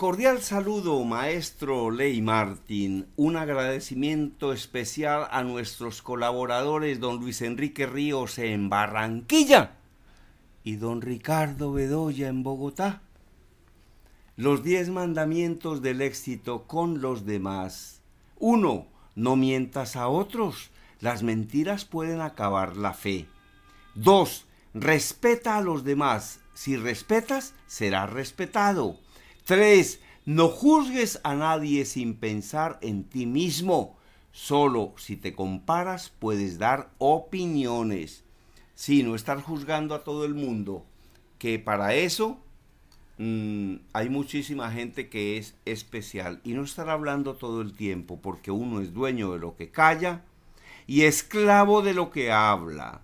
Cordial saludo, maestro Ley Martín. Un agradecimiento especial a nuestros colaboradores, don Luis Enrique Ríos en Barranquilla y don Ricardo Bedoya en Bogotá. Los diez mandamientos del éxito con los demás. 1. No mientas a otros. Las mentiras pueden acabar la fe. 2. Respeta a los demás. Si respetas, serás respetado. 3. No juzgues a nadie sin pensar en ti mismo. Solo si te comparas puedes dar opiniones. Si no estar juzgando a todo el mundo, que para eso mm, hay muchísima gente que es especial. Y no estar hablando todo el tiempo, porque uno es dueño de lo que calla y esclavo de lo que habla.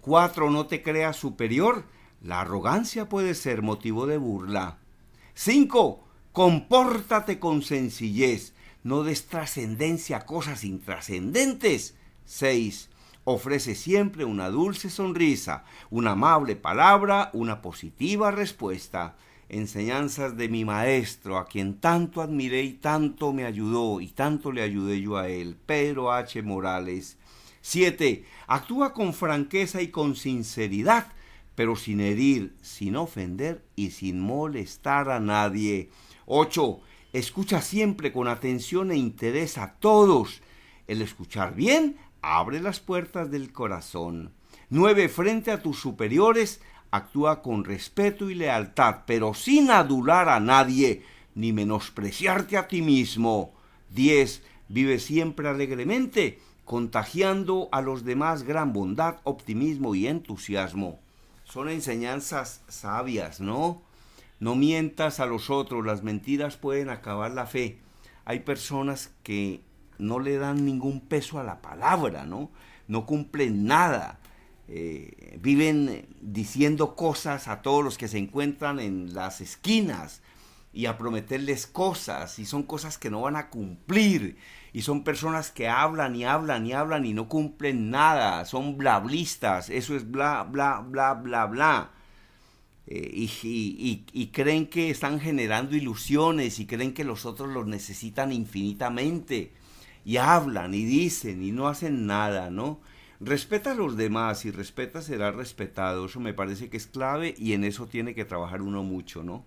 4. No te creas superior. La arrogancia puede ser motivo de burla. Cinco, compórtate con sencillez. No des trascendencia a cosas intrascendentes. Seis, ofrece siempre una dulce sonrisa, una amable palabra, una positiva respuesta. Enseñanzas de mi maestro, a quien tanto admiré y tanto me ayudó y tanto le ayudé yo a él, Pedro H. Morales. 7. Actúa con franqueza y con sinceridad pero sin herir, sin ofender y sin molestar a nadie. 8. Escucha siempre con atención e interés a todos. El escuchar bien abre las puertas del corazón. 9. Frente a tus superiores, actúa con respeto y lealtad, pero sin adular a nadie ni menospreciarte a ti mismo. 10. Vive siempre alegremente, contagiando a los demás gran bondad, optimismo y entusiasmo son enseñanzas sabias, ¿no? No mientas a los otros, las mentiras pueden acabar la fe. Hay personas que no le dan ningún peso a la palabra, ¿no? No cumplen nada. Eh, viven diciendo cosas a todos los que se encuentran en las esquinas y a prometerles cosas y son cosas que no van a cumplir y son personas que hablan y hablan y hablan y no cumplen nada, son blablistas, eso es bla, bla, bla, bla, bla. Eh, y, y, y, creen que están generando ilusiones y creen que los otros los necesitan infinitamente y hablan y dicen y no hacen nada, ¿no? Respeta a los demás y respeta será respetado, eso me parece que es clave y en eso tiene que trabajar uno mucho, ¿no?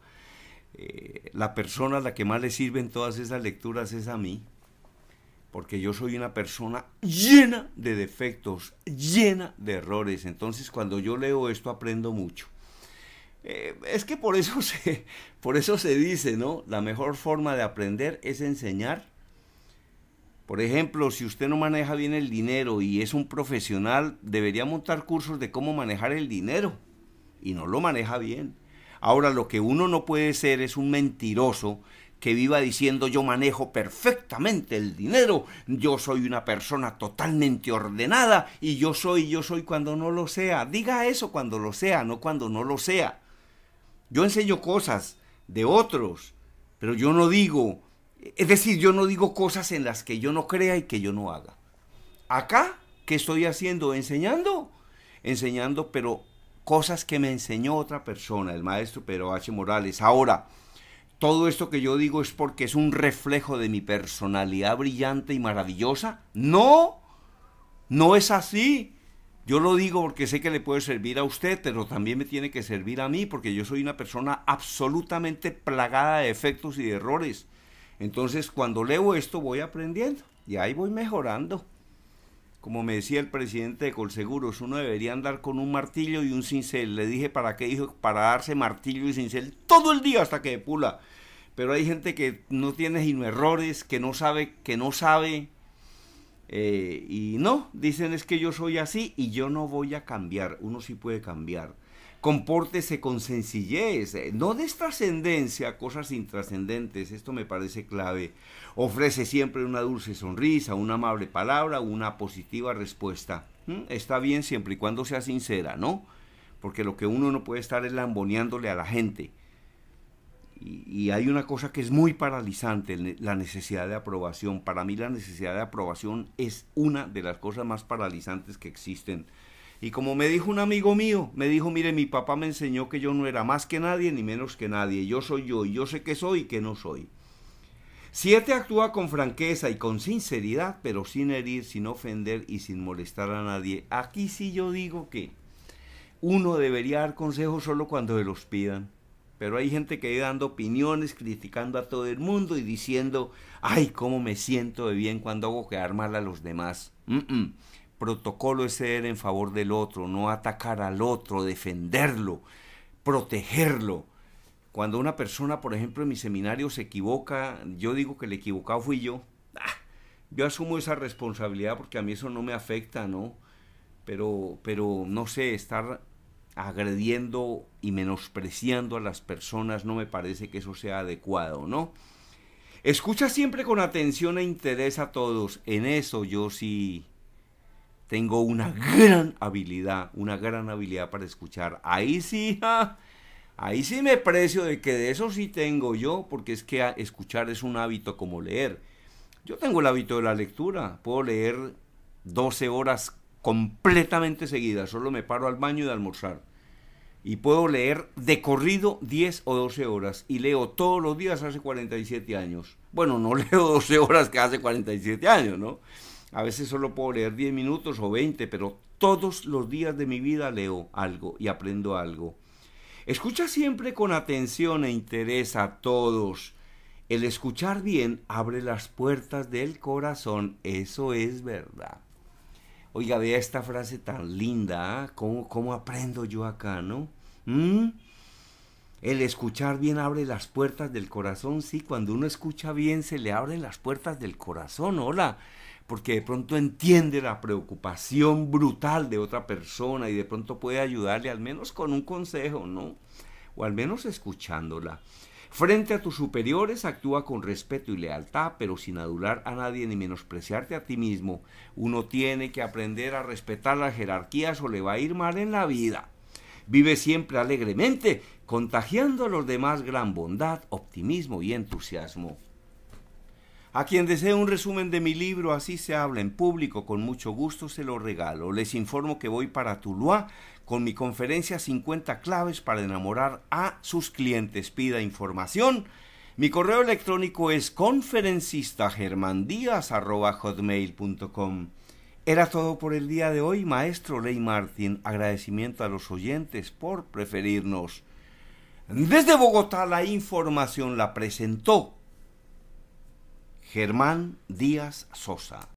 Eh, la persona a la que más le sirven todas esas lecturas es a mí, porque yo soy una persona llena de defectos, llena de errores. Entonces cuando yo leo esto aprendo mucho. Eh, es que por eso, se, por eso se dice, ¿no? La mejor forma de aprender es enseñar. Por ejemplo, si usted no maneja bien el dinero y es un profesional, debería montar cursos de cómo manejar el dinero y no lo maneja bien. Ahora lo que uno no puede ser es un mentiroso que viva diciendo yo manejo perfectamente el dinero, yo soy una persona totalmente ordenada y yo soy, yo soy cuando no lo sea. Diga eso cuando lo sea, no cuando no lo sea. Yo enseño cosas de otros, pero yo no digo, es decir, yo no digo cosas en las que yo no crea y que yo no haga. Acá, ¿qué estoy haciendo? Enseñando, enseñando, pero cosas que me enseñó otra persona, el maestro Pedro H. Morales. Ahora, todo esto que yo digo es porque es un reflejo de mi personalidad brillante y maravillosa. No, no es así. Yo lo digo porque sé que le puede servir a usted, pero también me tiene que servir a mí, porque yo soy una persona absolutamente plagada de efectos y de errores. Entonces, cuando leo esto, voy aprendiendo y ahí voy mejorando. Como me decía el presidente de Colseguros, uno debería andar con un martillo y un cincel. Le dije para qué dijo, para darse martillo y cincel todo el día hasta que pula. Pero hay gente que no tiene sino errores, que no sabe, que no sabe. Eh, y no, dicen es que yo soy así y yo no voy a cambiar. Uno sí puede cambiar. Comportese con sencillez, eh, no de trascendencia cosas intrascendentes, esto me parece clave. Ofrece siempre una dulce sonrisa, una amable palabra, una positiva respuesta. ¿Mm? Está bien siempre y cuando sea sincera, ¿no? Porque lo que uno no puede estar es lamboneándole a la gente. Y, y hay una cosa que es muy paralizante, la necesidad de aprobación. Para mí la necesidad de aprobación es una de las cosas más paralizantes que existen y como me dijo un amigo mío, me dijo, mire, mi papá me enseñó que yo no era más que nadie ni menos que nadie. Yo soy yo y yo sé que soy y que no soy. Siete actúa con franqueza y con sinceridad, pero sin herir, sin ofender y sin molestar a nadie. Aquí sí yo digo que uno debería dar consejos solo cuando se los pidan. Pero hay gente que va dando opiniones, criticando a todo el mundo y diciendo, ay, cómo me siento de bien cuando hago quedar mal a los demás protocolo es ser en favor del otro, no atacar al otro, defenderlo, protegerlo. Cuando una persona, por ejemplo, en mi seminario se equivoca, yo digo que el equivocado fui yo. Ah, yo asumo esa responsabilidad porque a mí eso no me afecta, ¿no? Pero, pero no sé, estar agrediendo y menospreciando a las personas no me parece que eso sea adecuado, ¿no? Escucha siempre con atención e interés a todos. En eso yo sí tengo una gran habilidad, una gran habilidad para escuchar. Ahí sí, ahí sí me precio de que de eso sí tengo yo, porque es que escuchar es un hábito como leer. Yo tengo el hábito de la lectura, puedo leer 12 horas completamente seguidas, solo me paro al baño y de almorzar. Y puedo leer de corrido 10 o 12 horas. Y leo todos los días hace 47 años. Bueno, no leo 12 horas que hace 47 años, ¿no? A veces solo puedo leer 10 minutos o 20, pero todos los días de mi vida leo algo y aprendo algo. Escucha siempre con atención e interés a todos. El escuchar bien abre las puertas del corazón, eso es verdad. Oiga, vea esta frase tan linda, ¿ah? ¿Cómo, aprendo yo acá, no? ¿Mm? El escuchar bien abre las puertas del corazón, sí, cuando uno escucha bien se le abren las puertas del corazón, hola porque de pronto entiende la preocupación brutal de otra persona y de pronto puede ayudarle al menos con un consejo, ¿no? O al menos escuchándola. Frente a tus superiores actúa con respeto y lealtad, pero sin adular a nadie ni menospreciarte a ti mismo. Uno tiene que aprender a respetar las jerarquías o le va a ir mal en la vida. Vive siempre alegremente, contagiando a los demás gran bondad, optimismo y entusiasmo. A quien desee un resumen de mi libro Así se habla en público, con mucho gusto se lo regalo. Les informo que voy para Tuluá con mi conferencia 50 claves para enamorar a sus clientes. Pida información. Mi correo electrónico es conferencistagermandías.com. Era todo por el día de hoy, maestro Ley Martín. Agradecimiento a los oyentes por preferirnos. Desde Bogotá la información la presentó Germán Díaz Sosa.